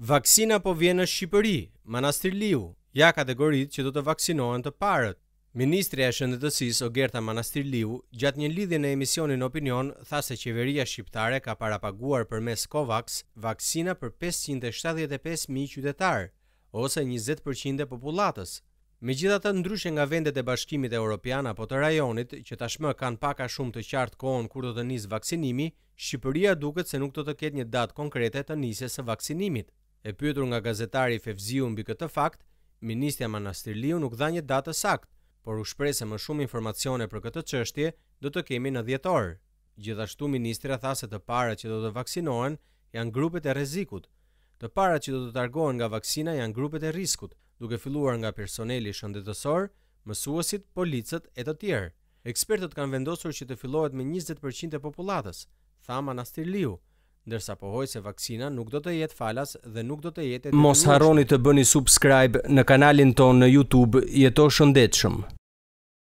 Vaksina po vjen në Shqipëri, Manastir Liu, ja kategoritë që do të vaksinohen të parët. Ministrja e Shëndetësis Ogerta Manastir Liu, gjatë një lidhje në emisionin Opinion, tha se qeveria shqiptare ka parapaguar për mes COVAX vaksina për 575.000 qytetarë, ose 20% e populatës. Me gjitha të ndryshe nga vendet e bashkimit e Europian apo të rajonit, që tashmë kanë paka shumë të qartë kohën kur do të njës vaksinimi, Shqipëria duket se nuk do të ketë një datë konkrete të njësës së vaksinimit. E pyetur nga gazetari Fevziu mbi këtë fakt, ministri Manastirliu nuk dha një datë saktë, por u shpreh se më shumë informacione për këtë çështje do të kemi në dhjetor. Gjithashtu ministra tha se të parat që do të vaksinohen janë grupet e rrezikut. Të parat që do të targohen nga vaksina janë grupet e riskut, duke filluar nga personeli shëndetësor, mësuesit, policët e të tjerë. Ekspertët kanë vendosur që të fillohet me 20% të popullatës, tha Manastirliu ndërsa pohoj se vaksina nuk do të jetë falas dhe nuk do të jetë... Mos haroni të bëni subscribe në kanalin ton në Youtube, jeto shëndetshëm.